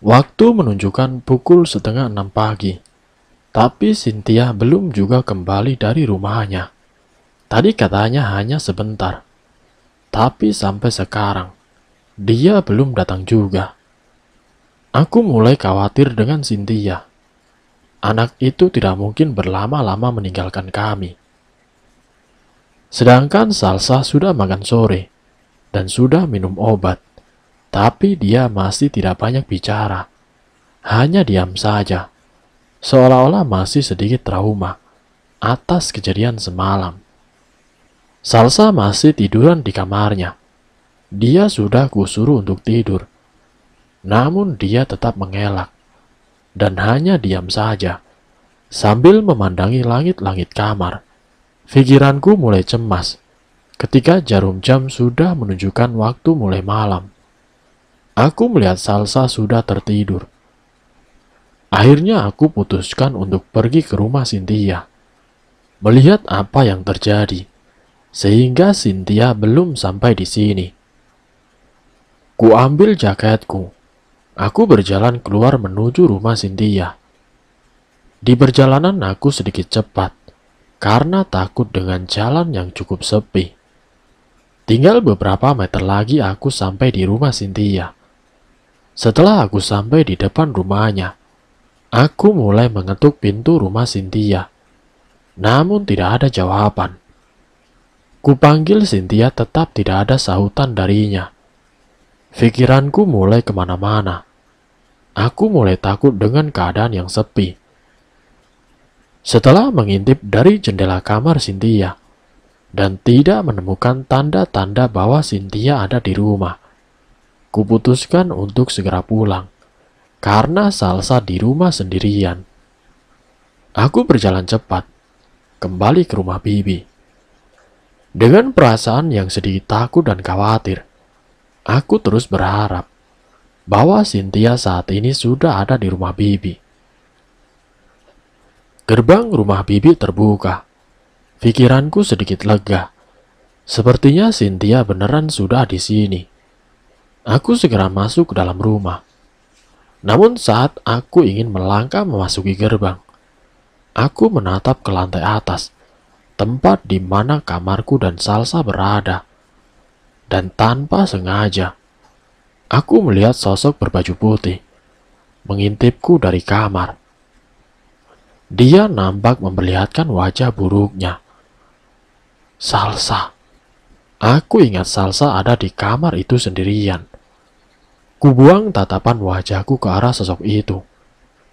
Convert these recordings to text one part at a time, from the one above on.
Waktu menunjukkan pukul setengah enam pagi. Tapi Cynthia belum juga kembali dari rumahnya. Tadi katanya hanya sebentar. Tapi sampai sekarang, dia belum datang juga. Aku mulai khawatir dengan Cynthia. Anak itu tidak mungkin berlama-lama meninggalkan kami. Sedangkan Salsa sudah makan sore dan sudah minum obat tapi dia masih tidak banyak bicara. Hanya diam saja, seolah-olah masih sedikit trauma atas kejadian semalam. Salsa masih tiduran di kamarnya. Dia sudah kusuruh untuk tidur. Namun dia tetap mengelak dan hanya diam saja sambil memandangi langit-langit kamar. Pikiranku mulai cemas ketika jarum jam sudah menunjukkan waktu mulai malam. Aku melihat Salsa sudah tertidur. Akhirnya aku putuskan untuk pergi ke rumah Cynthia. Melihat apa yang terjadi. Sehingga Cynthia belum sampai di sini. Ku ambil jaketku. Aku berjalan keluar menuju rumah Cynthia. Di perjalanan aku sedikit cepat karena takut dengan jalan yang cukup sepi. Tinggal beberapa meter lagi aku sampai di rumah Cynthia. Setelah aku sampai di depan rumahnya, aku mulai mengetuk pintu rumah Cynthia. Namun tidak ada jawaban. Kupanggil Cynthia tetap tidak ada sahutan darinya. Pikiranku mulai kemana-mana. Aku mulai takut dengan keadaan yang sepi. Setelah mengintip dari jendela kamar Cynthia, dan tidak menemukan tanda-tanda bahwa Cynthia ada di rumah, Kuputuskan untuk segera pulang, karena Salsa di rumah sendirian. Aku berjalan cepat, kembali ke rumah Bibi. Dengan perasaan yang sedikit takut dan khawatir, aku terus berharap bahwa Cynthia saat ini sudah ada di rumah Bibi. Gerbang rumah Bibi terbuka. Pikiranku sedikit lega. Sepertinya Cynthia beneran sudah di sini. Aku segera masuk ke dalam rumah. Namun saat aku ingin melangkah memasuki gerbang, aku menatap ke lantai atas, tempat di mana kamarku dan Salsa berada. Dan tanpa sengaja, aku melihat sosok berbaju putih mengintipku dari kamar. Dia nampak memperlihatkan wajah buruknya. Salsa. Aku ingat Salsa ada di kamar itu sendirian. Kubuang tatapan wajahku ke arah sosok itu.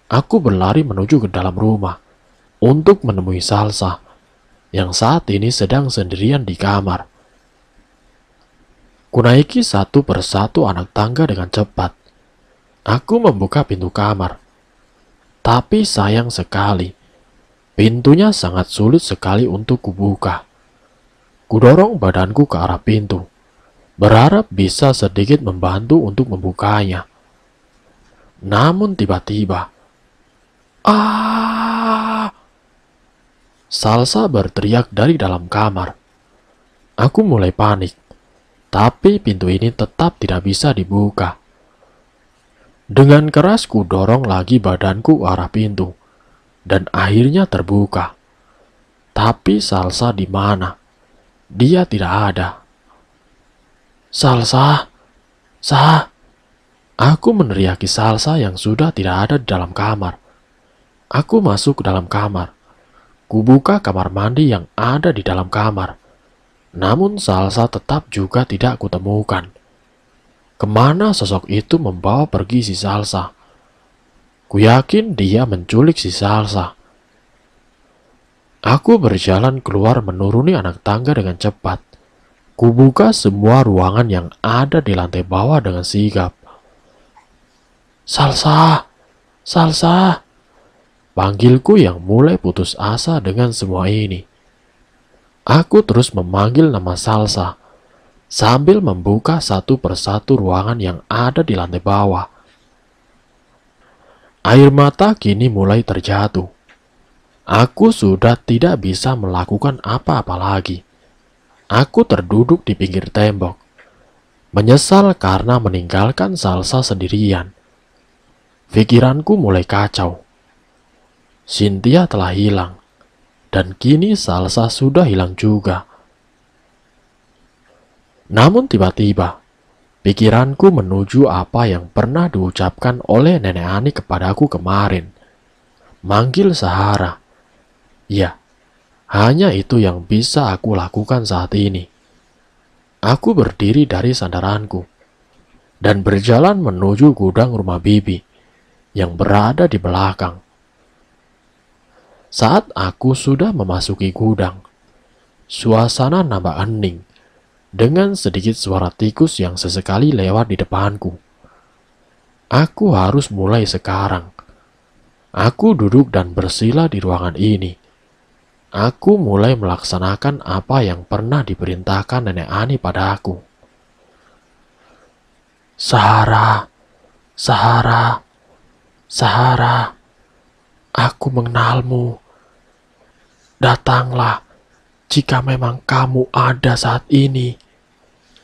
Aku berlari menuju ke dalam rumah untuk menemui Salsa yang saat ini sedang sendirian di kamar. Kunaiki satu persatu anak tangga dengan cepat. Aku membuka pintu kamar. Tapi sayang sekali, pintunya sangat sulit sekali untuk kubuka. Kudorong badanku ke arah pintu berharap bisa sedikit membantu untuk membukanya. Namun tiba-tiba, ah! Salsa berteriak dari dalam kamar. Aku mulai panik, tapi pintu ini tetap tidak bisa dibuka. Dengan keras ku dorong lagi badanku arah pintu, dan akhirnya terbuka. Tapi Salsa di mana? Dia tidak ada. Salsa, Sa. Aku meneriaki Salsa yang sudah tidak ada di dalam kamar. Aku masuk ke dalam kamar. Kubuka kamar mandi yang ada di dalam kamar. Namun Salsa tetap juga tidak kutemukan. Kemana sosok itu membawa pergi si Salsa? Ku yakin dia menculik si Salsa. Aku berjalan keluar menuruni anak tangga dengan cepat. Kubuka semua ruangan yang ada di lantai bawah dengan sigap. Salsa, Salsa, panggilku yang mulai putus asa dengan semua ini. Aku terus memanggil nama Salsa sambil membuka satu persatu ruangan yang ada di lantai bawah. Air mata kini mulai terjatuh. Aku sudah tidak bisa melakukan apa-apa lagi. Aku terduduk di pinggir tembok, menyesal karena meninggalkan salsa sendirian. Pikiranku mulai kacau. Cynthia telah hilang, dan kini salsa sudah hilang juga. Namun tiba-tiba, pikiranku menuju apa yang pernah diucapkan oleh nenek Ani kepadaku kemarin. Manggil Sahara. Ya, hanya itu yang bisa aku lakukan saat ini. Aku berdiri dari sandaranku dan berjalan menuju gudang rumah Bibi yang berada di belakang. Saat aku sudah memasuki gudang, suasana nampak hening dengan sedikit suara tikus yang sesekali lewat di depanku. Aku harus mulai sekarang. Aku duduk dan bersila di ruangan ini Aku mulai melaksanakan apa yang pernah diperintahkan Nenek Ani pada aku. Sahara, Sahara, Sahara, aku mengenalmu. Datanglah jika memang kamu ada saat ini.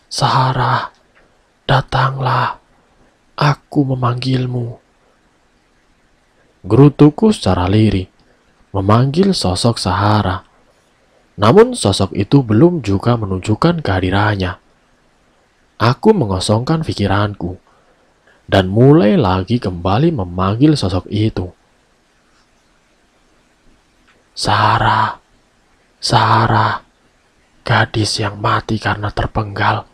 Sahara, datanglah, aku memanggilmu. Gerutuku secara lirik memanggil sosok Sahara. Namun sosok itu belum juga menunjukkan kehadirannya. Aku mengosongkan pikiranku dan mulai lagi kembali memanggil sosok itu. Sahara, Sahara, gadis yang mati karena terpenggal,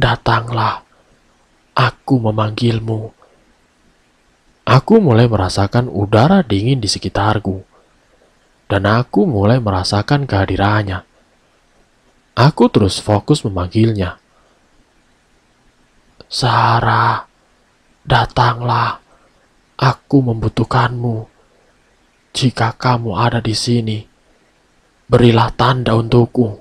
datanglah, aku memanggilmu. Aku mulai merasakan udara dingin di sekitarku dan aku mulai merasakan kehadirannya. Aku terus fokus memanggilnya. Sarah, datanglah. Aku membutuhkanmu. Jika kamu ada di sini, berilah tanda untukku.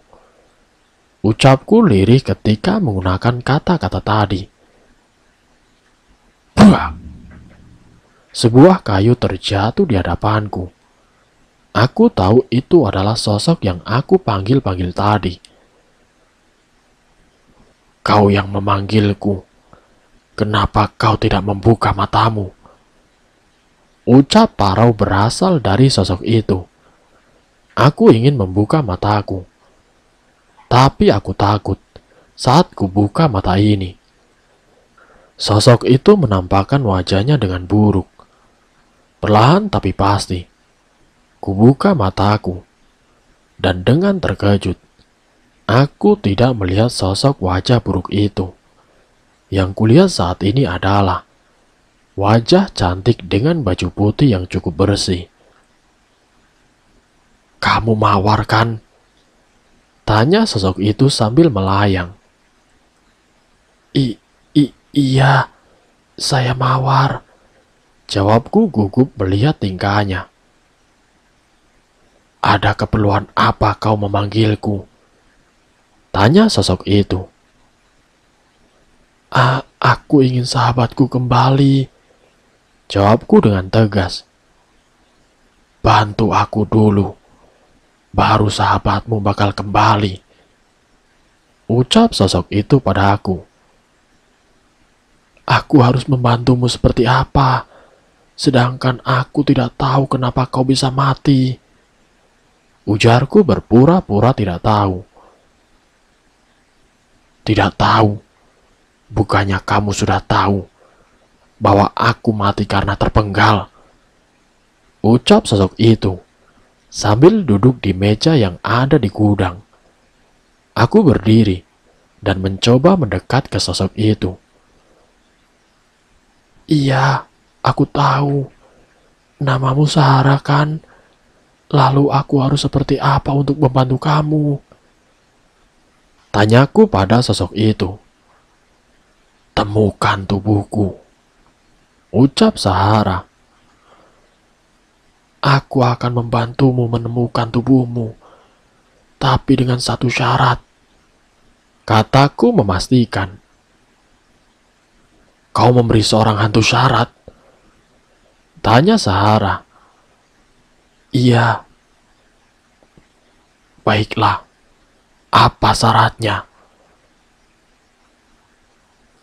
Ucapku lirih ketika menggunakan kata-kata tadi. Buah! Sebuah kayu terjatuh di hadapanku. Aku tahu itu adalah sosok yang aku panggil-panggil tadi. Kau yang memanggilku. Kenapa kau tidak membuka matamu? Ucap Parau berasal dari sosok itu. Aku ingin membuka mataku. Tapi aku takut saat kubuka mata ini. Sosok itu menampakkan wajahnya dengan buruk. Perlahan tapi pasti Kubuka mataku, dan dengan terkejut, aku tidak melihat sosok wajah buruk itu. Yang kulihat saat ini adalah wajah cantik dengan baju putih yang cukup bersih. Kamu mawar kan? Tanya sosok itu sambil melayang. I, i, iya, saya mawar. Jawabku gugup melihat tingkahnya. Ada keperluan apa kau memanggilku? Tanya sosok itu. A aku ingin sahabatku kembali. Jawabku dengan tegas. Bantu aku dulu. Baru sahabatmu bakal kembali. Ucap sosok itu pada aku. Aku harus membantumu seperti apa? Sedangkan aku tidak tahu kenapa kau bisa mati. Ujarku berpura-pura tidak tahu. Tidak tahu. Bukannya kamu sudah tahu bahwa aku mati karena terpenggal. Ucap sosok itu sambil duduk di meja yang ada di gudang. Aku berdiri dan mencoba mendekat ke sosok itu. Iya, aku tahu. Namamu Sahara kan? Lalu aku harus seperti apa untuk membantu kamu? Tanyaku pada sosok itu. Temukan tubuhku. Ucap Sahara. Aku akan membantumu menemukan tubuhmu. Tapi dengan satu syarat. Kataku memastikan. Kau memberi seorang hantu syarat. Tanya Sahara. Iya. Baiklah. Apa syaratnya?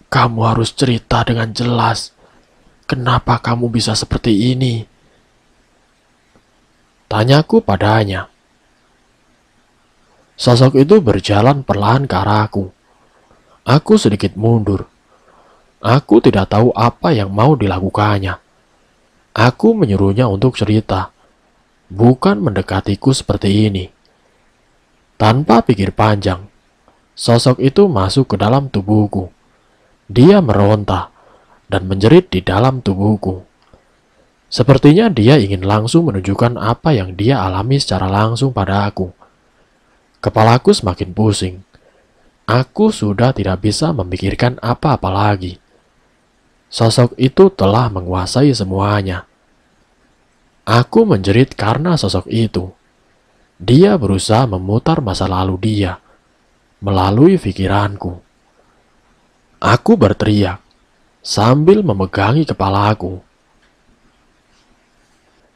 Kamu harus cerita dengan jelas. Kenapa kamu bisa seperti ini? Tanyaku padanya. Sosok itu berjalan perlahan ke arahku. Aku sedikit mundur. Aku tidak tahu apa yang mau dilakukannya. Aku menyuruhnya untuk cerita bukan mendekatiku seperti ini. Tanpa pikir panjang, sosok itu masuk ke dalam tubuhku. Dia meronta dan menjerit di dalam tubuhku. Sepertinya dia ingin langsung menunjukkan apa yang dia alami secara langsung pada aku. Kepalaku semakin pusing. Aku sudah tidak bisa memikirkan apa-apa lagi. Sosok itu telah menguasai semuanya. Aku menjerit karena sosok itu. Dia berusaha memutar masa lalu dia melalui pikiranku. Aku berteriak sambil memegangi kepalaku.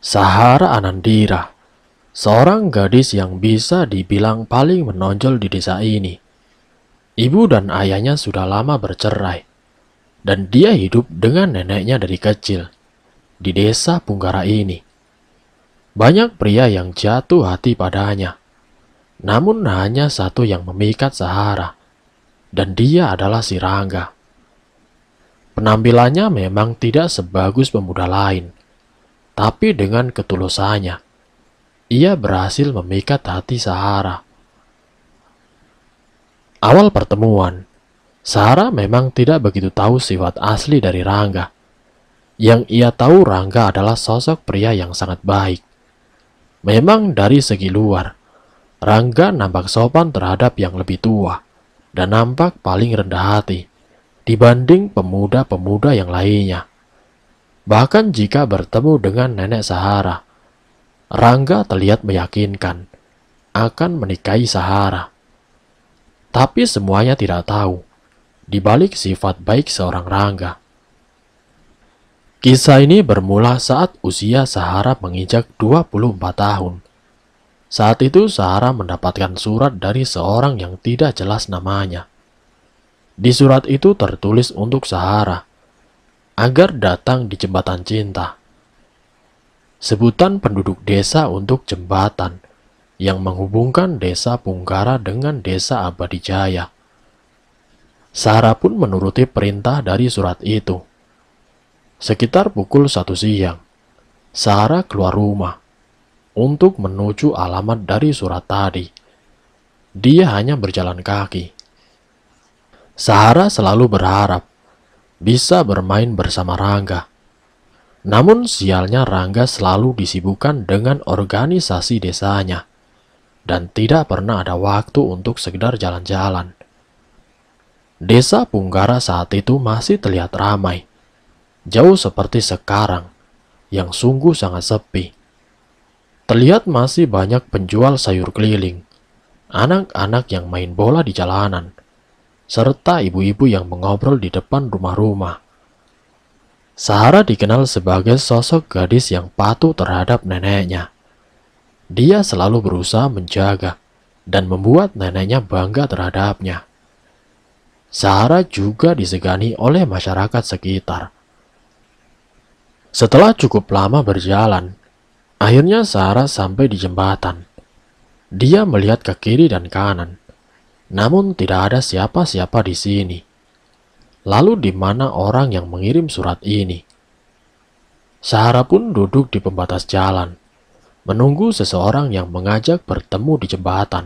Sahara Anandira, seorang gadis yang bisa dibilang paling menonjol di desa ini. Ibu dan ayahnya sudah lama bercerai dan dia hidup dengan neneknya dari kecil di desa Punggara ini. Banyak pria yang jatuh hati padanya. Namun hanya satu yang memikat Sahara, dan dia adalah si Rangga. Penampilannya memang tidak sebagus pemuda lain, tapi dengan ketulusannya, ia berhasil memikat hati Sahara. Awal pertemuan, Sahara memang tidak begitu tahu sifat asli dari Rangga. Yang ia tahu Rangga adalah sosok pria yang sangat baik Memang dari segi luar, Rangga nampak sopan terhadap yang lebih tua dan nampak paling rendah hati dibanding pemuda-pemuda yang lainnya. Bahkan jika bertemu dengan nenek Sahara, Rangga terlihat meyakinkan akan menikahi Sahara. Tapi semuanya tidak tahu di balik sifat baik seorang Rangga. Kisah ini bermula saat usia Sahara menginjak 24 tahun. Saat itu Sahara mendapatkan surat dari seorang yang tidak jelas namanya. Di surat itu tertulis untuk Sahara, agar datang di jembatan cinta. Sebutan penduduk desa untuk jembatan yang menghubungkan desa Punggara dengan desa Abadijaya. Jaya. Sahara pun menuruti perintah dari surat itu Sekitar pukul satu siang, Sarah keluar rumah untuk menuju alamat dari surat tadi. Dia hanya berjalan kaki. Sarah selalu berharap bisa bermain bersama Rangga. Namun sialnya Rangga selalu disibukkan dengan organisasi desanya dan tidak pernah ada waktu untuk sekedar jalan-jalan. Desa Punggara saat itu masih terlihat ramai jauh seperti sekarang, yang sungguh sangat sepi. Terlihat masih banyak penjual sayur keliling, anak-anak yang main bola di jalanan, serta ibu-ibu yang mengobrol di depan rumah-rumah. Sahara dikenal sebagai sosok gadis yang patuh terhadap neneknya. Dia selalu berusaha menjaga dan membuat neneknya bangga terhadapnya. Sahara juga disegani oleh masyarakat sekitar setelah cukup lama berjalan, akhirnya Sarah sampai di jembatan. Dia melihat ke kiri dan kanan, namun tidak ada siapa-siapa di sini. Lalu di mana orang yang mengirim surat ini? Sarah pun duduk di pembatas jalan, menunggu seseorang yang mengajak bertemu di jembatan.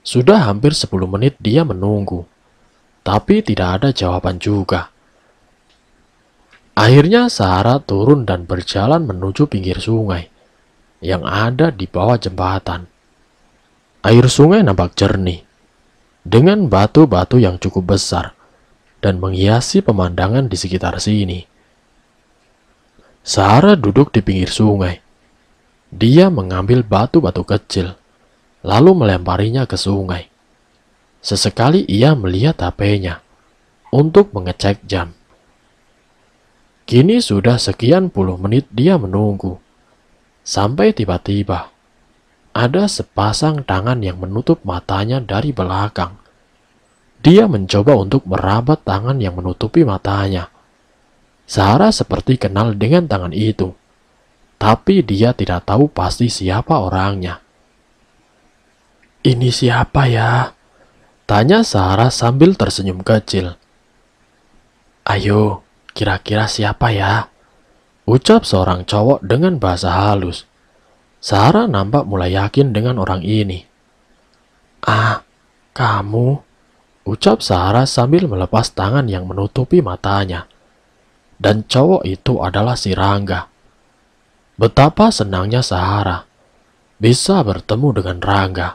Sudah hampir 10 menit dia menunggu, tapi tidak ada jawaban juga. Akhirnya Sarah turun dan berjalan menuju pinggir sungai yang ada di bawah jembatan. Air sungai nampak jernih dengan batu-batu yang cukup besar dan menghiasi pemandangan di sekitar sini. Sarah duduk di pinggir sungai. Dia mengambil batu-batu kecil, lalu melemparinya ke sungai. Sesekali ia melihat HP-nya untuk mengecek jam. Kini sudah sekian puluh menit dia menunggu. Sampai tiba-tiba, ada sepasang tangan yang menutup matanya dari belakang. Dia mencoba untuk meraba tangan yang menutupi matanya. Sarah seperti kenal dengan tangan itu, tapi dia tidak tahu pasti siapa orangnya. Ini siapa ya? Tanya Sarah sambil tersenyum kecil. Ayo, Kira-kira siapa ya? Ucap seorang cowok dengan bahasa halus. Sarah nampak mulai yakin dengan orang ini. Ah, kamu? Ucap Sarah sambil melepas tangan yang menutupi matanya. Dan cowok itu adalah si Rangga. Betapa senangnya Sarah bisa bertemu dengan Rangga.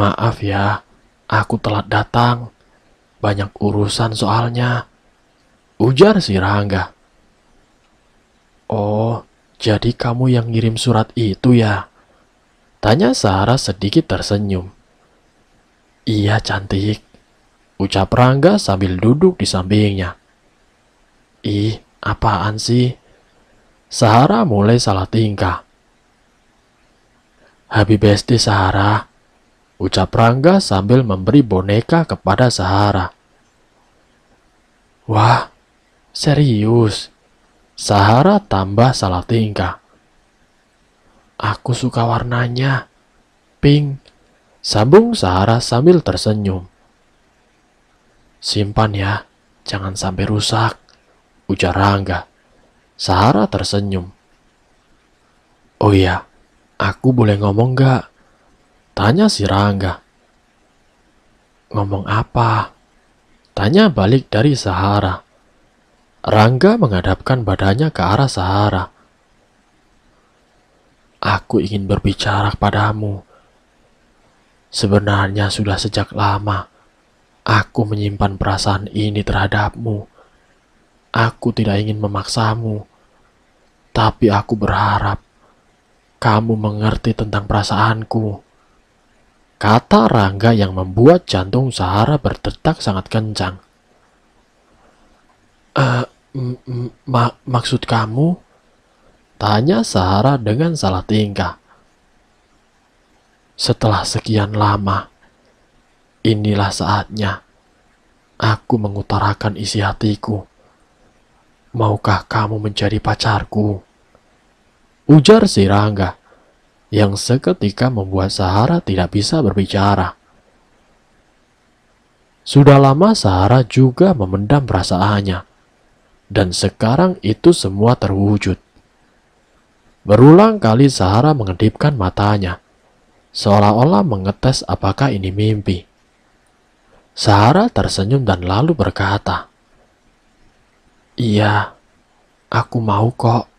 Maaf ya, aku telat datang. Banyak urusan soalnya ujar si Rangga. Oh, jadi kamu yang ngirim surat itu ya? Tanya Sarah sedikit tersenyum. Iya cantik, ucap Rangga sambil duduk di sampingnya. Ih, apaan sih? Sahara mulai salah tingkah. Habibesti Sahara, ucap Rangga sambil memberi boneka kepada Sahara. Wah, Serius, Sahara tambah salah tingkah. Aku suka warnanya, pink, sambung Sahara sambil tersenyum. Simpan ya, jangan sampai rusak, ujar Rangga. Sahara tersenyum. Oh iya, aku boleh ngomong gak? Tanya si Rangga. Ngomong apa? Tanya balik dari Sahara. Rangga menghadapkan badannya ke arah Sahara. Aku ingin berbicara padamu. Sebenarnya sudah sejak lama aku menyimpan perasaan ini terhadapmu. Aku tidak ingin memaksamu, tapi aku berharap kamu mengerti tentang perasaanku. Kata Rangga yang membuat jantung Sahara berdetak sangat kencang. Uh, Ma maksud kamu? Tanya Sahara dengan salah tingkah. Setelah sekian lama, inilah saatnya aku mengutarakan isi hatiku. Maukah kamu menjadi pacarku? Ujar si Rangga yang seketika membuat Sahara tidak bisa berbicara. Sudah lama Sahara juga memendam perasaannya dan sekarang itu semua terwujud. Berulang kali Sahara mengedipkan matanya, seolah-olah mengetes apakah ini mimpi. Sahara tersenyum dan lalu berkata, Iya, aku mau kok.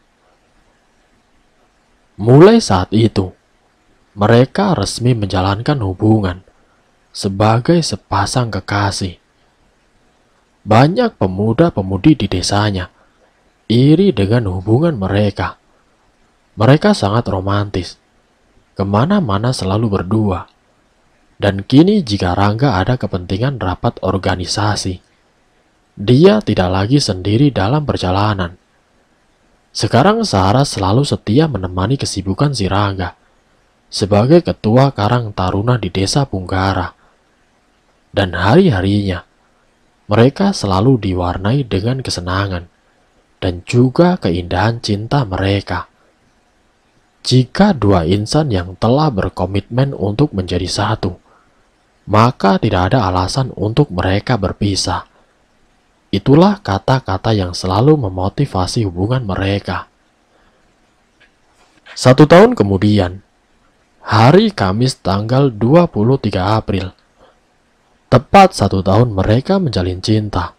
Mulai saat itu, mereka resmi menjalankan hubungan sebagai sepasang kekasih. Banyak pemuda-pemudi di desanya, iri dengan hubungan mereka. Mereka sangat romantis, kemana-mana selalu berdua. Dan kini jika Rangga ada kepentingan rapat organisasi, dia tidak lagi sendiri dalam perjalanan. Sekarang Sarah selalu setia menemani kesibukan si Rangga sebagai ketua Karang Taruna di desa Punggara. Dan hari-harinya, mereka selalu diwarnai dengan kesenangan dan juga keindahan cinta mereka. Jika dua insan yang telah berkomitmen untuk menjadi satu, maka tidak ada alasan untuk mereka berpisah. Itulah kata-kata yang selalu memotivasi hubungan mereka. Satu tahun kemudian, hari Kamis tanggal 23 April, Tepat satu tahun mereka menjalin cinta.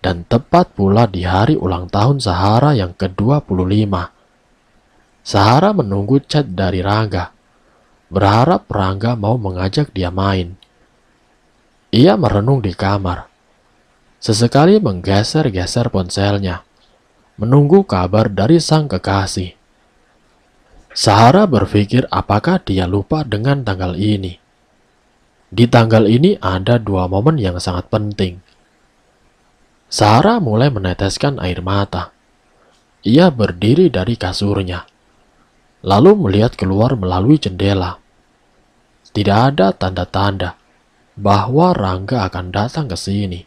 Dan tepat pula di hari ulang tahun Sahara yang ke-25. Sahara menunggu chat dari Rangga. Berharap Rangga mau mengajak dia main. Ia merenung di kamar. Sesekali menggeser-geser ponselnya. Menunggu kabar dari sang kekasih. Sahara berpikir apakah dia lupa dengan tanggal ini. Di tanggal ini ada dua momen yang sangat penting. Sarah mulai meneteskan air mata. Ia berdiri dari kasurnya, lalu melihat keluar melalui jendela. Tidak ada tanda-tanda bahwa Rangga akan datang ke sini.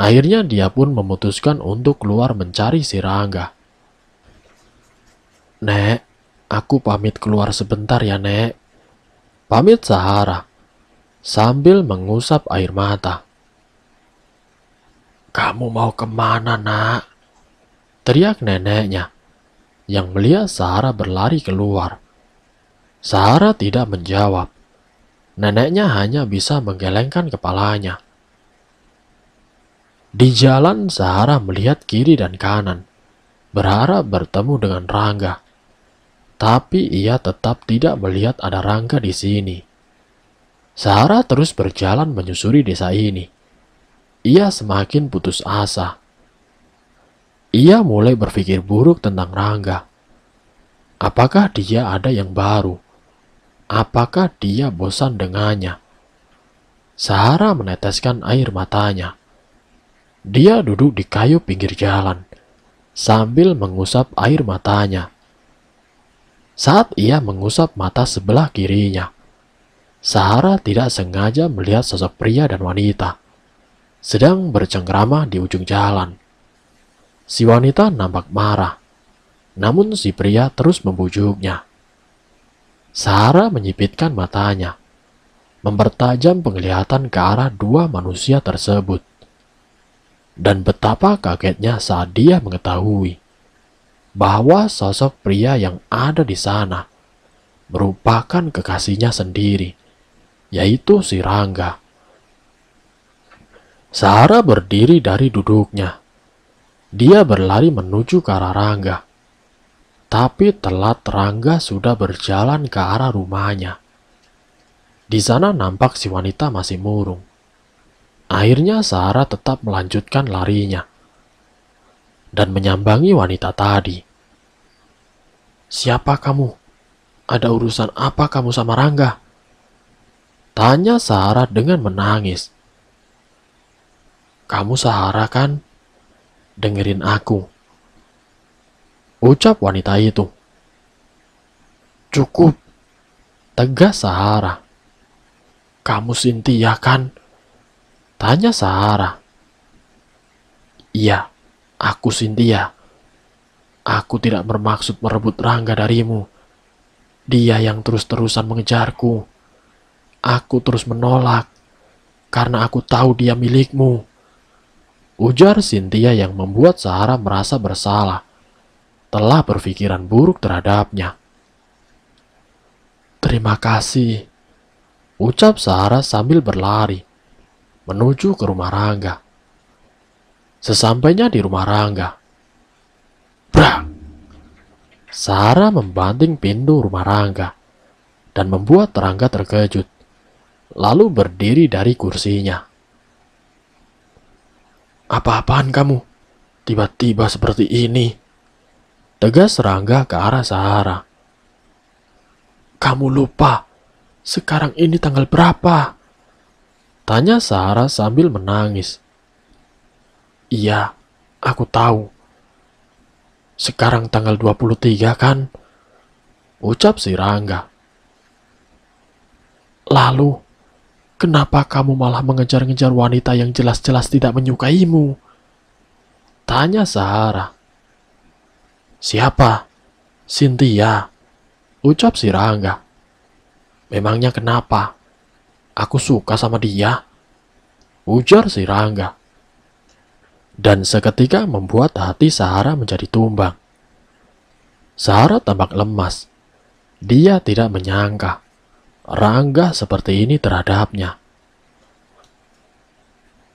Akhirnya dia pun memutuskan untuk keluar mencari si Rangga. Nek, aku pamit keluar sebentar ya, Nek pamit Sahara sambil mengusap air mata. Kamu mau kemana nak? Teriak neneknya yang melihat Sahara berlari keluar. Sahara tidak menjawab. Neneknya hanya bisa menggelengkan kepalanya. Di jalan, Sahara melihat kiri dan kanan, berharap bertemu dengan Rangga tapi ia tetap tidak melihat ada Rangga di sini. Sarah terus berjalan menyusuri desa ini. Ia semakin putus asa. Ia mulai berpikir buruk tentang Rangga. Apakah dia ada yang baru? Apakah dia bosan dengannya? Sarah meneteskan air matanya. Dia duduk di kayu pinggir jalan sambil mengusap air matanya saat ia mengusap mata sebelah kirinya. Sahara tidak sengaja melihat sosok pria dan wanita sedang bercengkrama di ujung jalan. Si wanita nampak marah, namun si pria terus membujuknya. Sahara menyipitkan matanya, mempertajam penglihatan ke arah dua manusia tersebut. Dan betapa kagetnya saat dia mengetahui bahwa sosok pria yang ada di sana merupakan kekasihnya sendiri, yaitu si Rangga. Sarah berdiri dari duduknya. Dia berlari menuju ke arah Rangga. Tapi telat Rangga sudah berjalan ke arah rumahnya. Di sana nampak si wanita masih murung. Akhirnya Sarah tetap melanjutkan larinya dan menyambangi wanita tadi. Siapa kamu? Ada urusan apa kamu sama Rangga? Tanya Sahara dengan menangis. Kamu Sahara kan? Dengerin aku. Ucap wanita itu. Cukup. Tegas Sahara. Kamu Sintia kan? Tanya Sahara. Iya, aku Sintia. Aku tidak bermaksud merebut Rangga darimu. Dia yang terus-terusan mengejarku. Aku terus menolak karena aku tahu dia milikmu. Ujar Cynthia yang membuat Sahara merasa bersalah. Telah berpikiran buruk terhadapnya. Terima kasih. Ucap Sahara sambil berlari. Menuju ke rumah Rangga. Sesampainya di rumah Rangga, Brang! Nah, Sarah membanting pintu rumah Rangga dan membuat Rangga terkejut, lalu berdiri dari kursinya. Apa-apaan kamu? Tiba-tiba seperti ini. Tegas Rangga ke arah Sarah. Kamu lupa, sekarang ini tanggal berapa? Tanya Sarah sambil menangis. Iya, aku tahu. Sekarang tanggal 23 kan? Ucap si Rangga. Lalu, kenapa kamu malah mengejar-ngejar wanita yang jelas-jelas tidak menyukaimu? Tanya Sahara. Siapa? Cynthia. Ucap si Rangga. Memangnya kenapa? Aku suka sama dia. Ujar si Rangga dan seketika membuat hati Sahara menjadi tumbang. Sahara tampak lemas. Dia tidak menyangka Rangga seperti ini terhadapnya.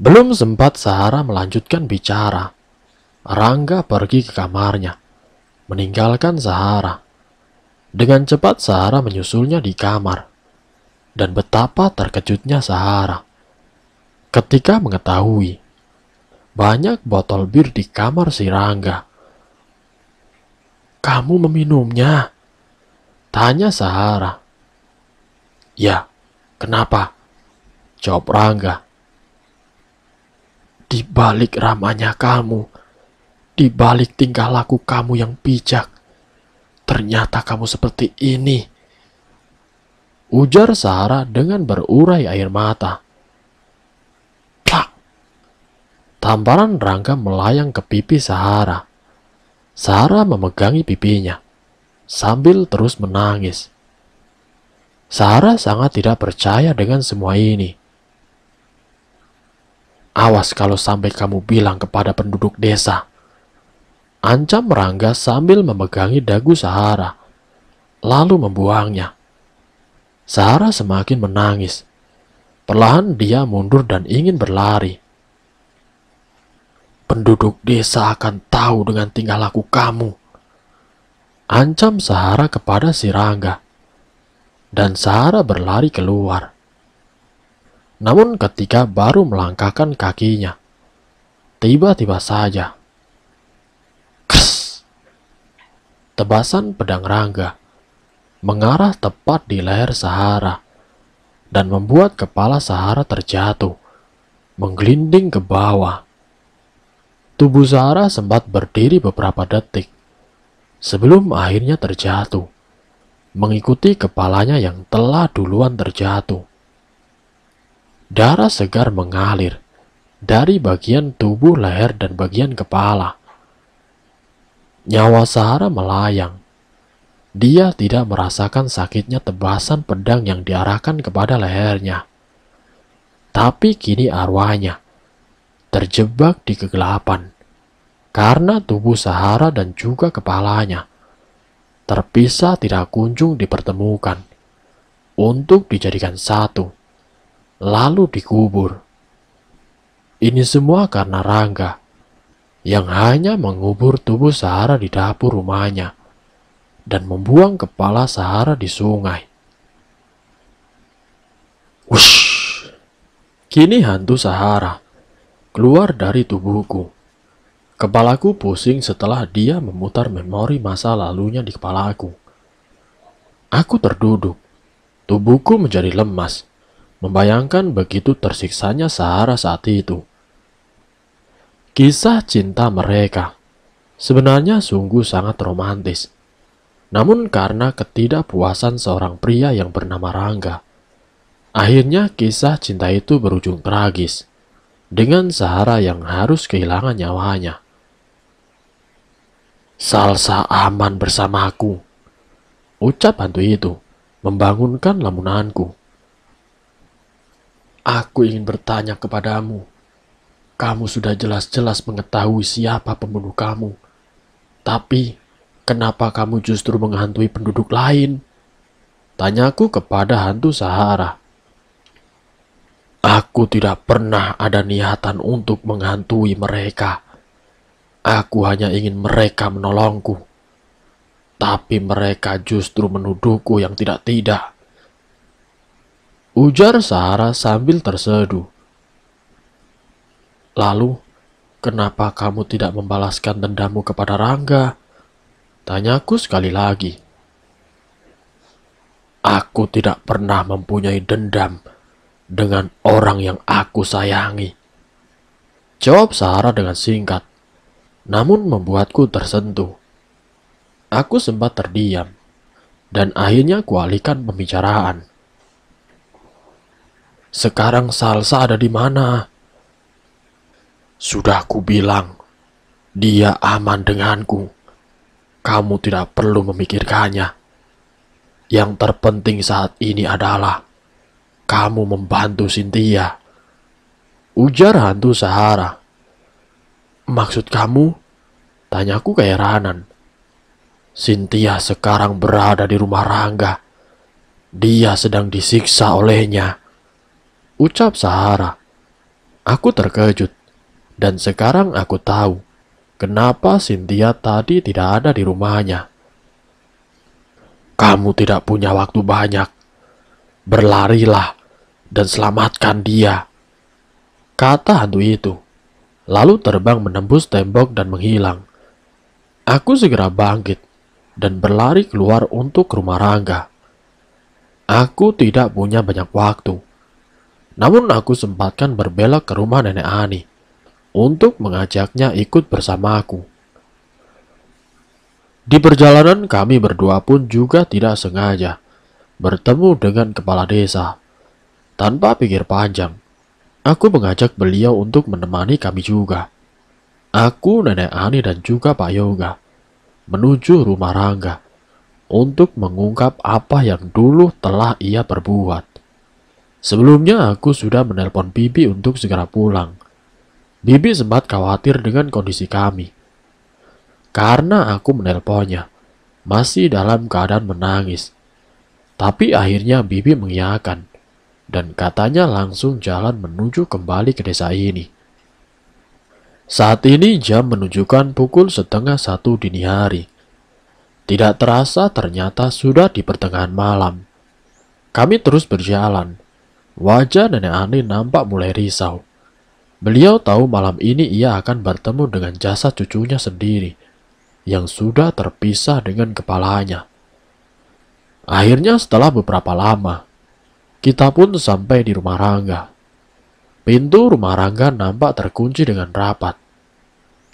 Belum sempat Sahara melanjutkan bicara, Rangga pergi ke kamarnya, meninggalkan Sahara. Dengan cepat Sahara menyusulnya di kamar. Dan betapa terkejutnya Sahara ketika mengetahui banyak botol bir di kamar si Rangga. Kamu meminumnya? Tanya Sahara. Ya, kenapa? Jawab Rangga. Di balik ramanya kamu, di balik tingkah laku kamu yang bijak, ternyata kamu seperti ini. Ujar Sahara dengan berurai air mata. Hamparan Rangga melayang ke pipi Sahara. Sahara memegangi pipinya, sambil terus menangis. Sahara sangat tidak percaya dengan semua ini. Awas kalau sampai kamu bilang kepada penduduk desa. Ancam Rangga sambil memegangi dagu Sahara, lalu membuangnya. Sahara semakin menangis. Perlahan dia mundur dan ingin berlari. Penduduk desa akan tahu dengan tingkah laku kamu. Ancam Sahara kepada si Rangga. Dan Sahara berlari keluar. Namun ketika baru melangkahkan kakinya, tiba-tiba saja. Kers! Tebasan pedang Rangga mengarah tepat di leher Sahara dan membuat kepala Sahara terjatuh, menggelinding ke bawah. Tubuh Zahra sempat berdiri beberapa detik sebelum akhirnya terjatuh, mengikuti kepalanya yang telah duluan terjatuh. Darah segar mengalir dari bagian tubuh leher dan bagian kepala. Nyawa Sahara melayang. Dia tidak merasakan sakitnya tebasan pedang yang diarahkan kepada lehernya. Tapi kini arwahnya, terjebak di kegelapan karena tubuh Sahara dan juga kepalanya terpisah tidak kunjung dipertemukan untuk dijadikan satu lalu dikubur. Ini semua karena Rangga yang hanya mengubur tubuh Sahara di dapur rumahnya dan membuang kepala Sahara di sungai. Wush! Kini hantu Sahara keluar dari tubuhku. Kepalaku pusing setelah dia memutar memori masa lalunya di kepala aku. Aku terduduk. Tubuhku menjadi lemas, membayangkan begitu tersiksanya Sahara saat itu. Kisah cinta mereka sebenarnya sungguh sangat romantis. Namun karena ketidakpuasan seorang pria yang bernama Rangga, akhirnya kisah cinta itu berujung tragis dengan Sahara yang harus kehilangan nyawanya. Salsa aman bersamaku. ucap hantu itu, membangunkan lamunanku. Aku ingin bertanya kepadamu, kamu sudah jelas-jelas mengetahui siapa pembunuh kamu, tapi kenapa kamu justru menghantui penduduk lain? Tanyaku kepada hantu Sahara. Aku tidak pernah ada niatan untuk menghantui mereka. Aku hanya ingin mereka menolongku. Tapi mereka justru menuduhku yang tidak-tidak. Ujar Sarah sambil terseduh. Lalu, kenapa kamu tidak membalaskan dendammu kepada Rangga? Tanyaku sekali lagi. Aku tidak pernah mempunyai dendam dengan orang yang aku sayangi? Jawab Sarah dengan singkat, namun membuatku tersentuh. Aku sempat terdiam, dan akhirnya kualikan pembicaraan. Sekarang Salsa ada di mana? Sudah ku bilang, dia aman denganku. Kamu tidak perlu memikirkannya. Yang terpenting saat ini adalah kamu membantu Cynthia. Ujar hantu Sahara. Maksud kamu? Tanyaku keheranan. Cynthia sekarang berada di rumah Rangga. Dia sedang disiksa olehnya. Ucap Sahara. Aku terkejut. Dan sekarang aku tahu kenapa Cynthia tadi tidak ada di rumahnya. Kamu tidak punya waktu banyak. Berlarilah dan selamatkan dia, kata hantu itu. Lalu terbang menembus tembok dan menghilang. Aku segera bangkit dan berlari keluar untuk rumah Rangga. Aku tidak punya banyak waktu. Namun aku sempatkan berbelok ke rumah nenek Ani untuk mengajaknya ikut bersamaku. Di perjalanan kami berdua pun juga tidak sengaja bertemu dengan kepala desa. Tanpa pikir panjang, aku mengajak beliau untuk menemani kami juga. Aku, Nenek Ani, dan juga Pak Yoga menuju rumah Rangga untuk mengungkap apa yang dulu telah ia perbuat. Sebelumnya aku sudah menelpon Bibi untuk segera pulang. Bibi sempat khawatir dengan kondisi kami. Karena aku menelponnya, masih dalam keadaan menangis. Tapi akhirnya Bibi mengiyakan dan katanya langsung jalan menuju kembali ke desa ini. Saat ini jam menunjukkan pukul setengah satu dini hari. Tidak terasa ternyata sudah di pertengahan malam. Kami terus berjalan. Wajah Nenek Ani nampak mulai risau. Beliau tahu malam ini ia akan bertemu dengan jasa cucunya sendiri yang sudah terpisah dengan kepalanya. Akhirnya setelah beberapa lama, kita pun sampai di rumah Rangga. Pintu rumah Rangga nampak terkunci dengan rapat.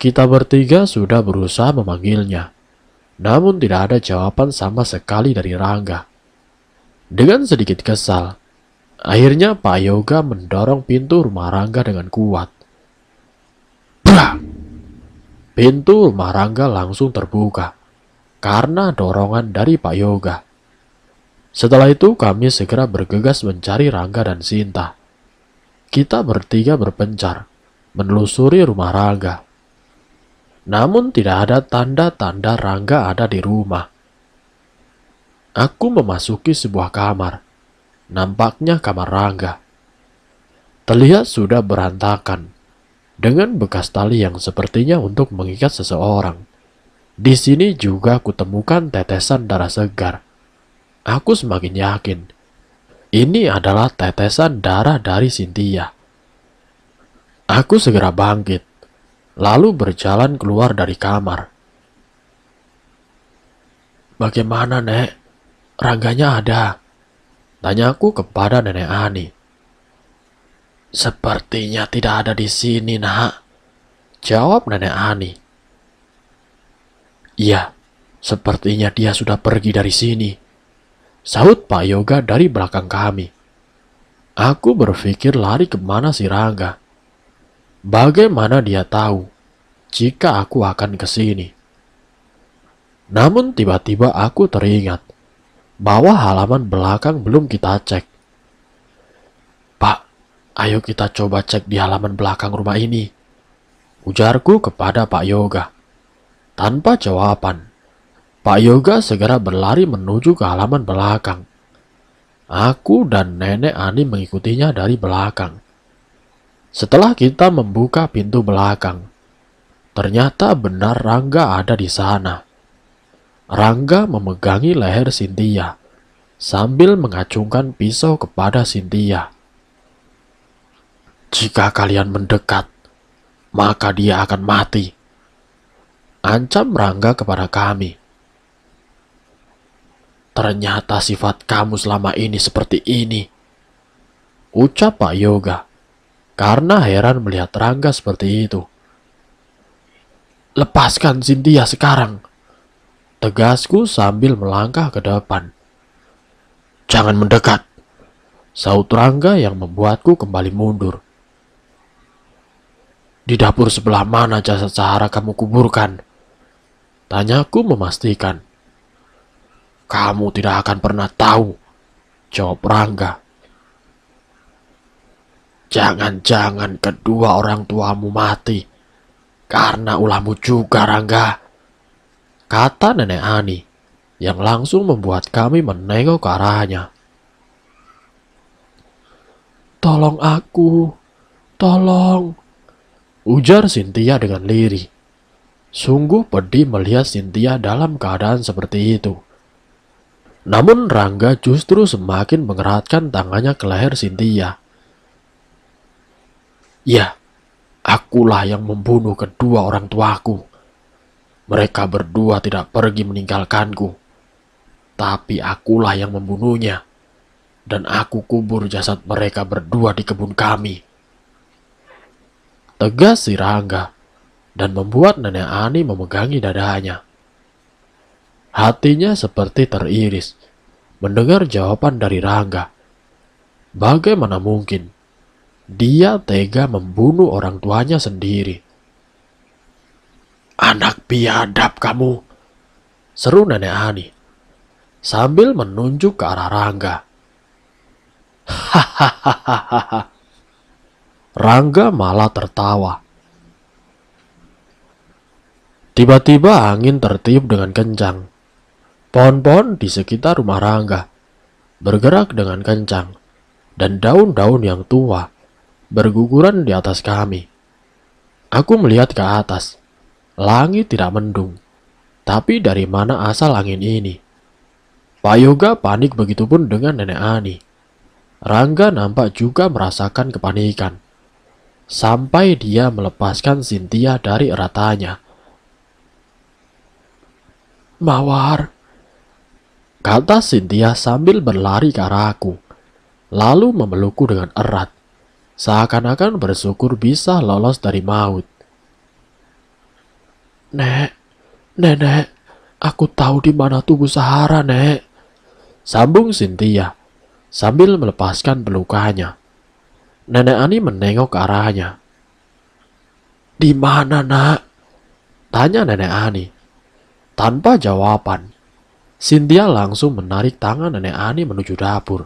Kita bertiga sudah berusaha memanggilnya, namun tidak ada jawaban sama sekali dari Rangga. Dengan sedikit kesal, akhirnya Pak Yoga mendorong pintu rumah Rangga dengan kuat. Bah! Pintu rumah Rangga langsung terbuka karena dorongan dari Pak Yoga. Setelah itu kami segera bergegas mencari Rangga dan Sinta. Kita bertiga berpencar, menelusuri rumah Rangga. Namun tidak ada tanda-tanda Rangga ada di rumah. Aku memasuki sebuah kamar. Nampaknya kamar Rangga. Terlihat sudah berantakan, dengan bekas tali yang sepertinya untuk mengikat seseorang. Di sini juga kutemukan tetesan darah segar Aku semakin yakin. Ini adalah tetesan darah dari Cynthia. Aku segera bangkit, lalu berjalan keluar dari kamar. Bagaimana, Nek? Rangganya ada. Tanyaku kepada Nenek Ani. Sepertinya tidak ada di sini, nak. Jawab Nenek Ani. Iya, sepertinya dia sudah pergi dari sini. Sahut Pak Yoga dari belakang kami. Aku berpikir lari kemana si Rangga. Bagaimana dia tahu jika aku akan ke sini? Namun tiba-tiba aku teringat bahwa halaman belakang belum kita cek. Pak, ayo kita coba cek di halaman belakang rumah ini. Ujarku kepada Pak Yoga. Tanpa jawaban, Pak Yoga segera berlari menuju ke halaman belakang. Aku dan nenek Ani mengikutinya dari belakang. Setelah kita membuka pintu belakang, ternyata benar Rangga ada di sana. Rangga memegangi leher Cynthia sambil mengacungkan pisau kepada Cynthia. Jika kalian mendekat, maka dia akan mati. Ancam Rangga kepada kami. Ternyata sifat kamu selama ini seperti ini. Ucap Pak Yoga, karena heran melihat Rangga seperti itu. Lepaskan Cynthia sekarang. Tegasku sambil melangkah ke depan. Jangan mendekat. Saut Rangga yang membuatku kembali mundur. Di dapur sebelah mana jasad Sahara kamu kuburkan? Tanyaku memastikan. Kamu tidak akan pernah tahu, jawab Rangga. Jangan-jangan kedua orang tuamu mati karena ulahmu juga, Rangga. Kata nenek Ani yang langsung membuat kami menengok ke arahnya. Tolong aku, tolong, ujar Sintia dengan lirih. Sungguh pedih melihat Sintia dalam keadaan seperti itu. Namun Rangga justru semakin mengeratkan tangannya ke leher Cynthia. Ya, akulah yang membunuh kedua orang tuaku. Mereka berdua tidak pergi meninggalkanku. Tapi akulah yang membunuhnya. Dan aku kubur jasad mereka berdua di kebun kami. Tegas si Rangga dan membuat Nenek Ani memegangi dadanya. Hatinya seperti teriris. Mendengar jawaban dari Rangga, bagaimana mungkin dia tega membunuh orang tuanya sendiri? Anak biadab kamu, seru nenek Ani sambil menunjuk ke arah Rangga. Hahaha. Rangga malah tertawa. Tiba-tiba angin tertiup dengan kencang. Pohon-pohon di sekitar rumah Rangga bergerak dengan kencang dan daun-daun yang tua berguguran di atas kami. Aku melihat ke atas. Langit tidak mendung. Tapi dari mana asal angin ini? Pak Yoga panik begitu pun dengan Nenek Ani. Rangga nampak juga merasakan kepanikan. Sampai dia melepaskan Cynthia dari eratanya. Mawar, kata Cynthia sambil berlari ke arahku, lalu memelukku dengan erat, seakan-akan bersyukur bisa lolos dari maut. Nek, nenek, aku tahu di mana tubuh Sahara, Nek. Sambung Cynthia sambil melepaskan pelukannya. Nenek Ani menengok ke arahnya. Di mana, Nak? Tanya Nenek Ani. Tanpa jawaban, Cynthia langsung menarik tangan nenek Ani menuju dapur.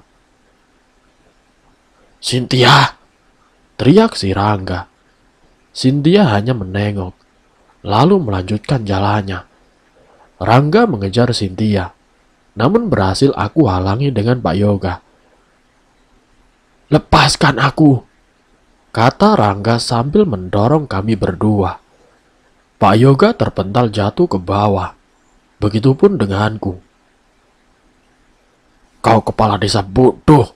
Cynthia! Teriak si Rangga. Cynthia hanya menengok, lalu melanjutkan jalannya. Rangga mengejar Cynthia, namun berhasil aku halangi dengan Pak Yoga. Lepaskan aku! Kata Rangga sambil mendorong kami berdua. Pak Yoga terpental jatuh ke bawah. Begitupun denganku. Kau kepala desa bodoh!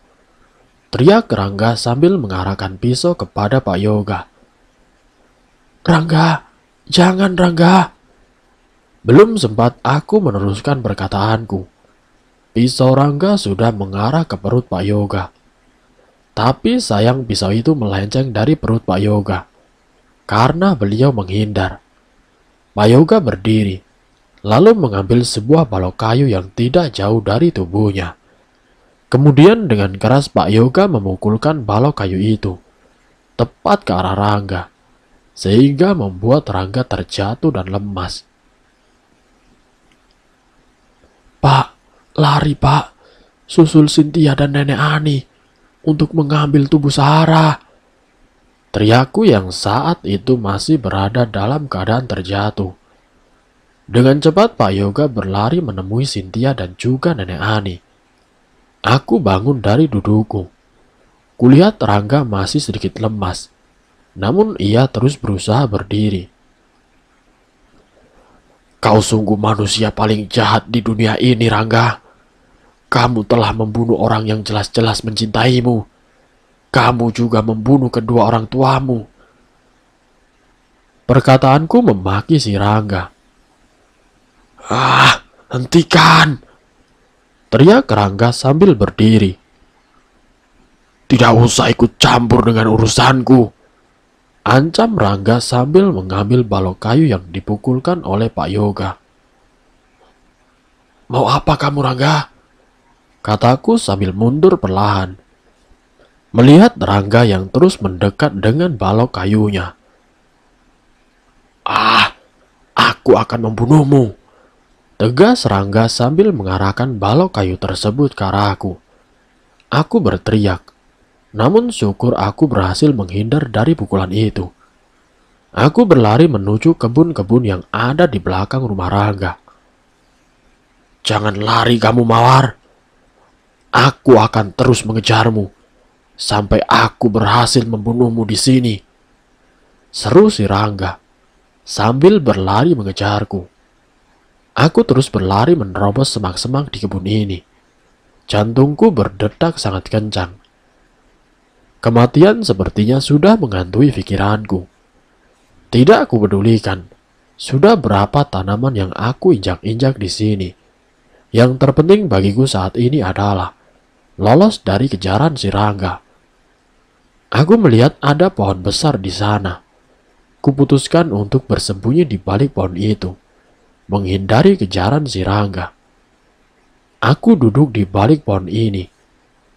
Teriak Rangga sambil mengarahkan pisau kepada Pak Yoga. Rangga, jangan Rangga! Belum sempat aku meneruskan perkataanku. Pisau Rangga sudah mengarah ke perut Pak Yoga. Tapi sayang pisau itu melenceng dari perut Pak Yoga. Karena beliau menghindar. Pak Yoga berdiri lalu mengambil sebuah balok kayu yang tidak jauh dari tubuhnya. Kemudian dengan keras Pak Yoga memukulkan balok kayu itu, tepat ke arah Rangga, sehingga membuat Rangga terjatuh dan lemas. Pak, lari pak, susul Sintia dan Nenek Ani untuk mengambil tubuh Sarah. Teriaku yang saat itu masih berada dalam keadaan terjatuh. Dengan cepat Pak Yoga berlari menemui Cynthia dan juga Nenek Ani. Aku bangun dari dudukku. Kulihat Rangga masih sedikit lemas, namun ia terus berusaha berdiri. Kau sungguh manusia paling jahat di dunia ini, Rangga. Kamu telah membunuh orang yang jelas-jelas mencintaimu. Kamu juga membunuh kedua orang tuamu. Perkataanku memaki si Rangga. Ah, hentikan! Teriak Rangga sambil berdiri. Tidak usah ikut campur dengan urusanku. Ancam Rangga sambil mengambil balok kayu yang dipukulkan oleh Pak Yoga. Mau apa kamu Rangga? Kataku sambil mundur perlahan. Melihat Rangga yang terus mendekat dengan balok kayunya. Ah, aku akan membunuhmu. Tegas Rangga sambil mengarahkan balok kayu tersebut ke arahku. aku. Aku berteriak. Namun syukur aku berhasil menghindar dari pukulan itu. Aku berlari menuju kebun-kebun yang ada di belakang rumah Rangga. Jangan lari kamu Mawar. Aku akan terus mengejarmu sampai aku berhasil membunuhmu di sini. Seru si Rangga sambil berlari mengejarku. Aku terus berlari menerobos semak-semak di kebun ini. Jantungku berdetak sangat kencang. Kematian sepertinya sudah mengantui pikiranku. Tidak aku pedulikan. Sudah berapa tanaman yang aku injak-injak di sini. Yang terpenting bagiku saat ini adalah lolos dari kejaran si Rangga. Aku melihat ada pohon besar di sana. Kuputuskan untuk bersembunyi di balik pohon itu menghindari kejaran si Rangga. Aku duduk di balik pohon ini.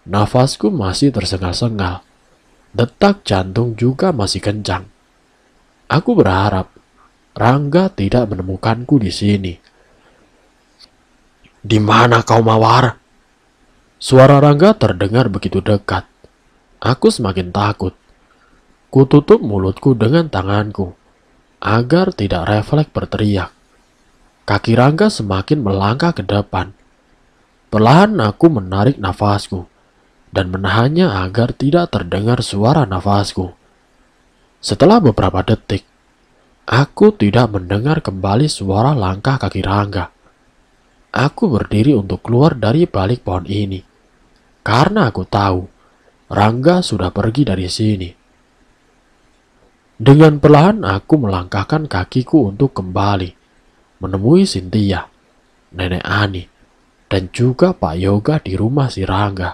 Nafasku masih tersengal-sengal. Detak jantung juga masih kencang. Aku berharap Rangga tidak menemukanku di sini. Di mana kau mawar? Suara Rangga terdengar begitu dekat. Aku semakin takut. Kututup mulutku dengan tanganku agar tidak refleks berteriak. Kaki Rangga semakin melangkah ke depan. Perlahan aku menarik nafasku dan menahannya agar tidak terdengar suara nafasku. Setelah beberapa detik, aku tidak mendengar kembali suara langkah kaki Rangga. Aku berdiri untuk keluar dari balik pohon ini karena aku tahu Rangga sudah pergi dari sini. Dengan perlahan aku melangkahkan kakiku untuk kembali menemui Sintia, nenek Ani, dan juga Pak Yoga di rumah si Rangga.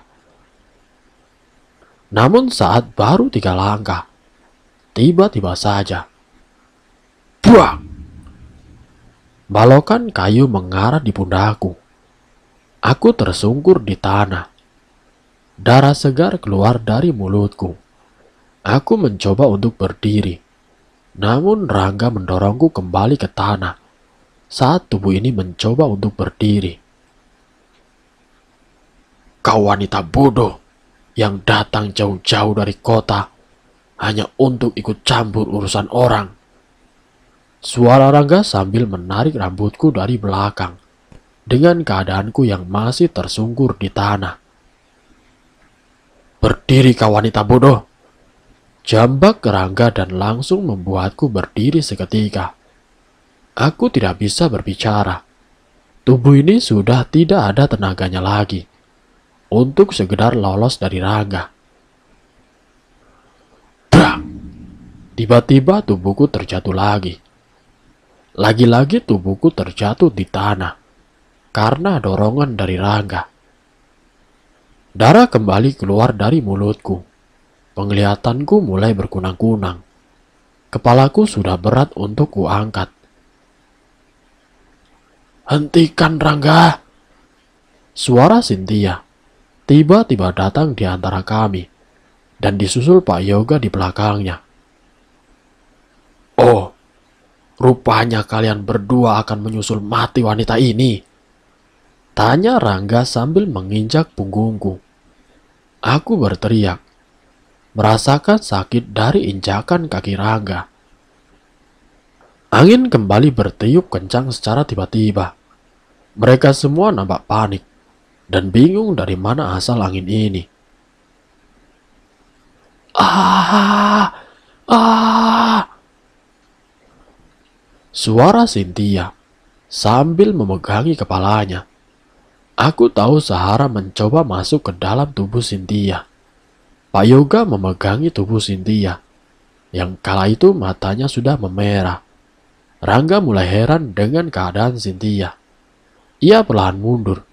Namun saat baru tiga langkah, tiba-tiba saja, buang! Balokan kayu mengarah di pundaku. Aku tersungkur di tanah. Darah segar keluar dari mulutku. Aku mencoba untuk berdiri. Namun Rangga mendorongku kembali ke tanah saat tubuh ini mencoba untuk berdiri. Kau wanita bodoh yang datang jauh-jauh dari kota hanya untuk ikut campur urusan orang. Suara Rangga sambil menarik rambutku dari belakang dengan keadaanku yang masih tersungkur di tanah. Berdiri kau wanita bodoh! Jambak Rangga dan langsung membuatku berdiri seketika. Aku tidak bisa berbicara. Tubuh ini sudah tidak ada tenaganya lagi untuk segedar lolos dari raga. Brang! Tiba-tiba tubuhku terjatuh lagi. Lagi-lagi tubuhku terjatuh di tanah karena dorongan dari raga. Darah kembali keluar dari mulutku. Penglihatanku mulai berkunang-kunang. Kepalaku sudah berat untuk kuangkat. Hentikan Rangga. Suara Sintia tiba-tiba datang di antara kami dan disusul Pak Yoga di belakangnya. Oh, rupanya kalian berdua akan menyusul mati wanita ini. Tanya Rangga sambil menginjak punggungku. Aku berteriak, merasakan sakit dari injakan kaki Rangga. Angin kembali bertiup kencang secara tiba-tiba. Mereka semua nampak panik dan bingung dari mana asal angin ini. Ah, ah. Suara Cynthia sambil memegangi kepalanya. Aku tahu Sahara mencoba masuk ke dalam tubuh Cynthia. Pak Yoga memegangi tubuh Cynthia. Yang kala itu matanya sudah memerah. Rangga mulai heran dengan keadaan Cynthia. Ia perlahan mundur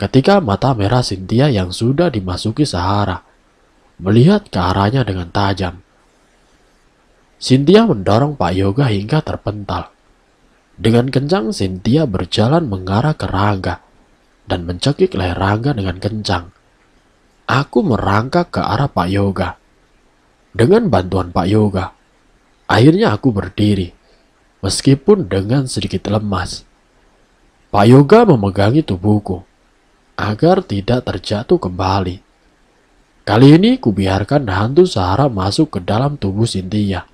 ketika mata merah Cynthia yang sudah dimasuki Sahara melihat ke arahnya dengan tajam. Cynthia mendorong Pak Yoga hingga terpental. Dengan kencang Cynthia berjalan mengarah ke Rangga dan mencekik leher Rangga dengan kencang. Aku merangkak ke arah Pak Yoga. Dengan bantuan Pak Yoga, akhirnya aku berdiri meskipun dengan sedikit lemas. Payoga memegangi tubuhku agar tidak terjatuh kembali. Kali ini kubiarkan hantu Sahara masuk ke dalam tubuh Cynthia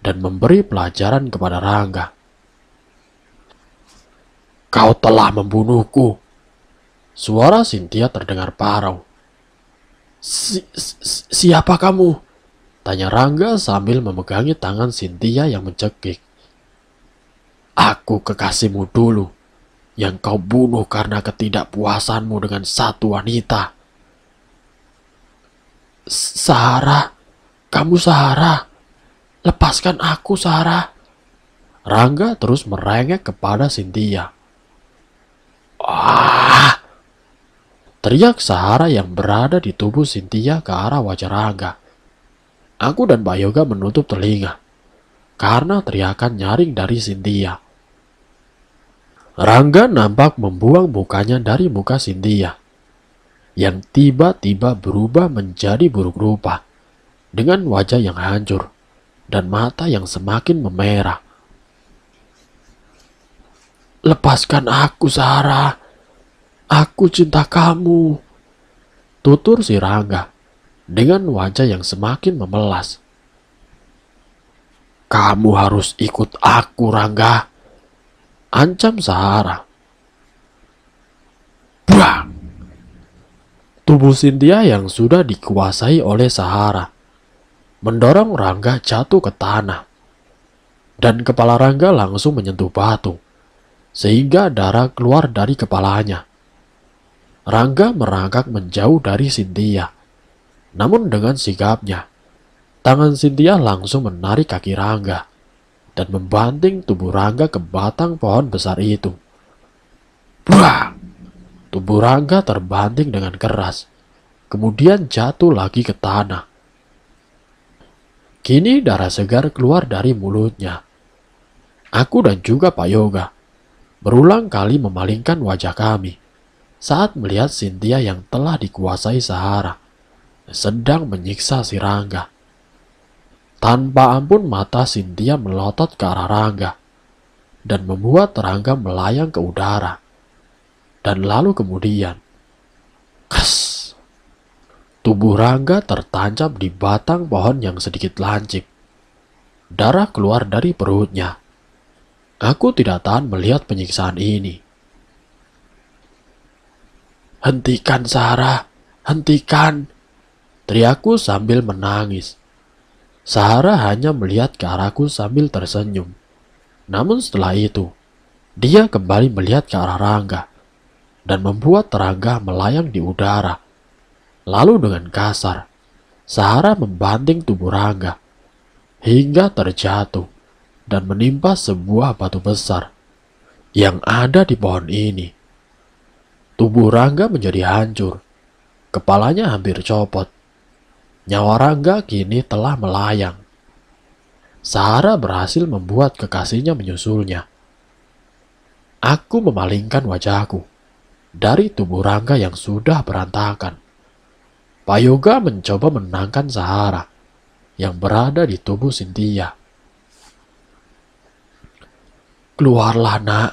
dan memberi pelajaran kepada Rangga. Kau telah membunuhku. Suara Cynthia terdengar parau. Si, si, siapa kamu? Tanya Rangga sambil memegangi tangan Cynthia yang mencekik. Aku kekasihmu dulu, yang kau bunuh karena ketidakpuasanmu dengan satu wanita. Sahara, kamu Sahara, lepaskan aku Sahara. Rangga terus merengek kepada Cynthia. Ah! Teriak Sahara yang berada di tubuh Cynthia ke arah wajah Rangga. Aku dan Bayoga menutup telinga karena teriakan nyaring dari Cynthia. Rangga nampak membuang mukanya dari muka Cynthia yang tiba-tiba berubah menjadi buruk rupa dengan wajah yang hancur dan mata yang semakin memerah. Lepaskan aku, Sarah. Aku cinta kamu. Tutur si Rangga dengan wajah yang semakin memelas. Kamu harus ikut aku, Rangga ancam Sahara. Bang! Tubuh Cynthia yang sudah dikuasai oleh Sahara mendorong Rangga jatuh ke tanah dan kepala Rangga langsung menyentuh batu sehingga darah keluar dari kepalanya. Rangga merangkak menjauh dari Cynthia. Namun dengan sigapnya, tangan Cynthia langsung menarik kaki Rangga dan membanting tubuh Rangga ke batang pohon besar itu. Brang! Tubuh Rangga terbanting dengan keras, kemudian jatuh lagi ke tanah. Kini darah segar keluar dari mulutnya. Aku dan juga Pak Yoga berulang kali memalingkan wajah kami saat melihat Cynthia yang telah dikuasai Sahara sedang menyiksa si Rangga. Tanpa ampun mata Cynthia melotot ke arah Rangga dan membuat Rangga melayang ke udara. Dan lalu kemudian, kes, tubuh Rangga tertancap di batang pohon yang sedikit lancip. Darah keluar dari perutnya. Aku tidak tahan melihat penyiksaan ini. Hentikan Sarah, hentikan! Teriaku sambil menangis. Sahara hanya melihat ke arahku sambil tersenyum. Namun setelah itu, dia kembali melihat ke arah Rangga dan membuat Rangga melayang di udara. Lalu dengan kasar, Sahara membanting tubuh Rangga hingga terjatuh dan menimpa sebuah batu besar yang ada di pohon ini. Tubuh Rangga menjadi hancur, kepalanya hampir copot, nyawa Rangga kini telah melayang. Sahara berhasil membuat kekasihnya menyusulnya. Aku memalingkan wajahku dari tubuh Rangga yang sudah berantakan. Pak Yoga mencoba menenangkan Sahara yang berada di tubuh Cynthia. Keluarlah nak,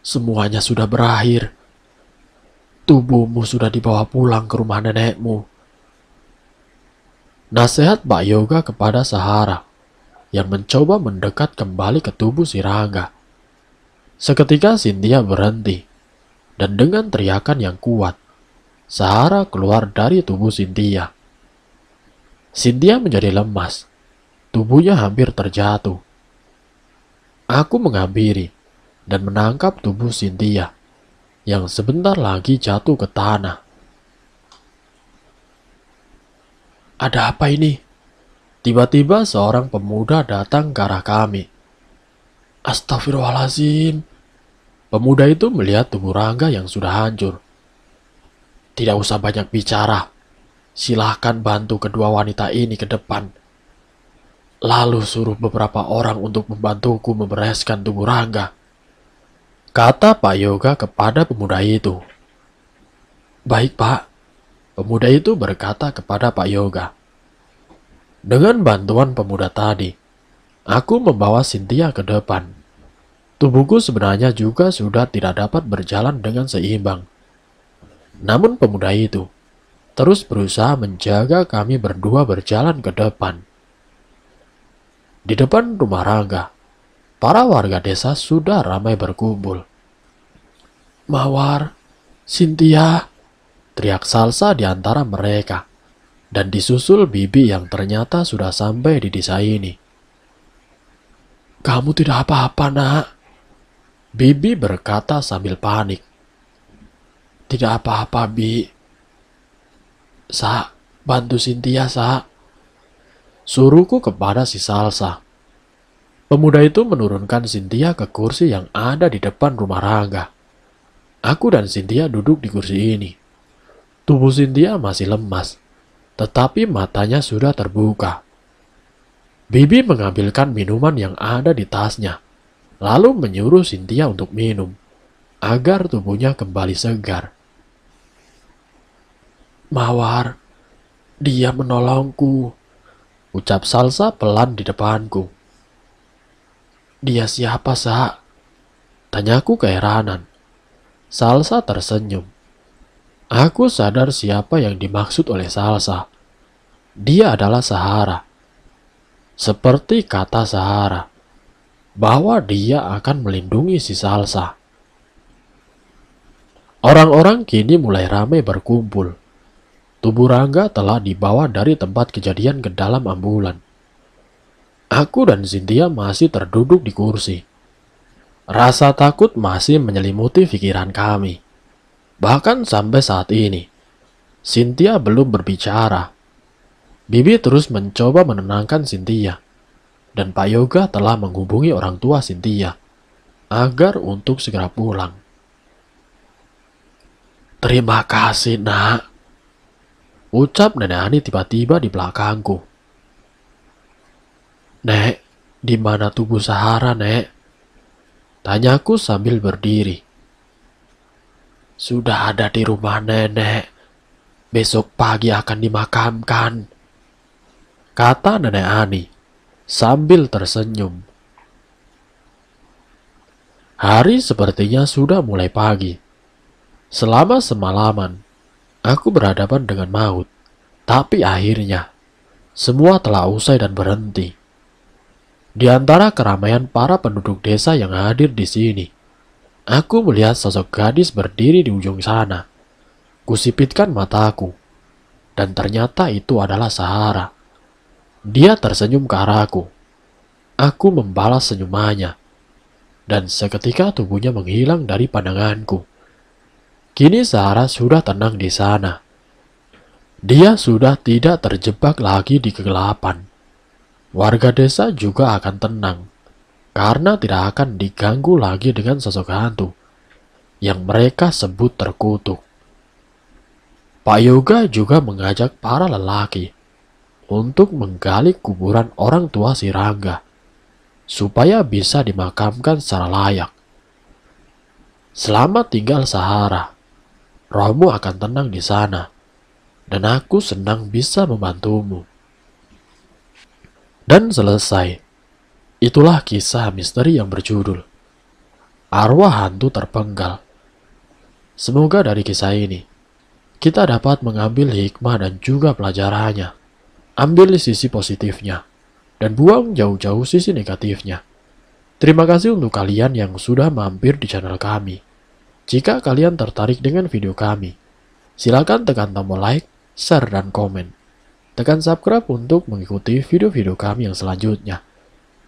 semuanya sudah berakhir. Tubuhmu sudah dibawa pulang ke rumah nenekmu. Nasihat Mbak Yoga kepada Sahara yang mencoba mendekat kembali ke tubuh si Raga. Seketika Cynthia berhenti dan dengan teriakan yang kuat, Sahara keluar dari tubuh Cynthia. Cynthia menjadi lemas. Tubuhnya hampir terjatuh. Aku menghampiri dan menangkap tubuh Cynthia yang sebentar lagi jatuh ke tanah. Ada apa ini? Tiba-tiba seorang pemuda datang ke arah kami. Astagfirullahaladzim. Pemuda itu melihat tubuh Rangga yang sudah hancur. Tidak usah banyak bicara. Silahkan bantu kedua wanita ini ke depan. Lalu suruh beberapa orang untuk membantuku membereskan tubuh Rangga. Kata Pak Yoga kepada pemuda itu. Baik, Pak. Pemuda itu berkata kepada Pak Yoga, Dengan bantuan pemuda tadi, aku membawa Cynthia ke depan. Tubuhku sebenarnya juga sudah tidak dapat berjalan dengan seimbang. Namun pemuda itu terus berusaha menjaga kami berdua berjalan ke depan. Di depan rumah Rangga, para warga desa sudah ramai berkumpul. Mawar, Cynthia, teriak salsa di antara mereka, dan disusul bibi yang ternyata sudah sampai di desa ini. Kamu tidak apa-apa, nak. Bibi berkata sambil panik. Tidak apa-apa, Bi. Sa, bantu Sintia, Sa. Suruhku kepada si Salsa. Pemuda itu menurunkan Sintia ke kursi yang ada di depan rumah Rangga. Aku dan Sintia duduk di kursi ini. Tubuh Cynthia masih lemas, tetapi matanya sudah terbuka. Bibi mengambilkan minuman yang ada di tasnya, lalu menyuruh Cynthia untuk minum, agar tubuhnya kembali segar. Mawar, dia menolongku, ucap Salsa pelan di depanku. Dia siapa, Sa? Tanyaku keheranan. Salsa tersenyum. Aku sadar siapa yang dimaksud oleh Salsa. Dia adalah Sahara. Seperti kata Sahara, bahwa dia akan melindungi si Salsa. Orang-orang kini mulai ramai berkumpul. Tubuh Rangga telah dibawa dari tempat kejadian ke dalam ambulan. Aku dan Cynthia masih terduduk di kursi. Rasa takut masih menyelimuti pikiran kami. Bahkan sampai saat ini, Cynthia belum berbicara. Bibi terus mencoba menenangkan Cynthia. Dan Pak Yoga telah menghubungi orang tua Cynthia agar untuk segera pulang. Terima kasih, nak. Ucap Nenek Ani tiba-tiba di belakangku. Nek, di mana tubuh Sahara, Nek? Tanyaku sambil berdiri sudah ada di rumah nenek. Besok pagi akan dimakamkan. Kata nenek Ani sambil tersenyum. Hari sepertinya sudah mulai pagi. Selama semalaman, aku berhadapan dengan maut. Tapi akhirnya, semua telah usai dan berhenti. Di antara keramaian para penduduk desa yang hadir di sini, Aku melihat sosok gadis berdiri di ujung sana. Kusipitkan mataku. Dan ternyata itu adalah Sahara. Dia tersenyum ke arahku. Aku membalas senyumannya. Dan seketika tubuhnya menghilang dari pandanganku. Kini Sahara sudah tenang di sana. Dia sudah tidak terjebak lagi di kegelapan. Warga desa juga akan tenang karena tidak akan diganggu lagi dengan sosok hantu yang mereka sebut terkutuk. Pak Yoga juga mengajak para lelaki untuk menggali kuburan orang tua si Rangga supaya bisa dimakamkan secara layak. Selama tinggal Sahara, rohmu akan tenang di sana dan aku senang bisa membantumu. Dan selesai. Itulah kisah misteri yang berjudul Arwah Hantu Terpenggal. Semoga dari kisah ini, kita dapat mengambil hikmah dan juga pelajarannya. Ambil sisi positifnya, dan buang jauh-jauh sisi negatifnya. Terima kasih untuk kalian yang sudah mampir di channel kami. Jika kalian tertarik dengan video kami, silakan tekan tombol like, share, dan komen. Tekan subscribe untuk mengikuti video-video kami yang selanjutnya.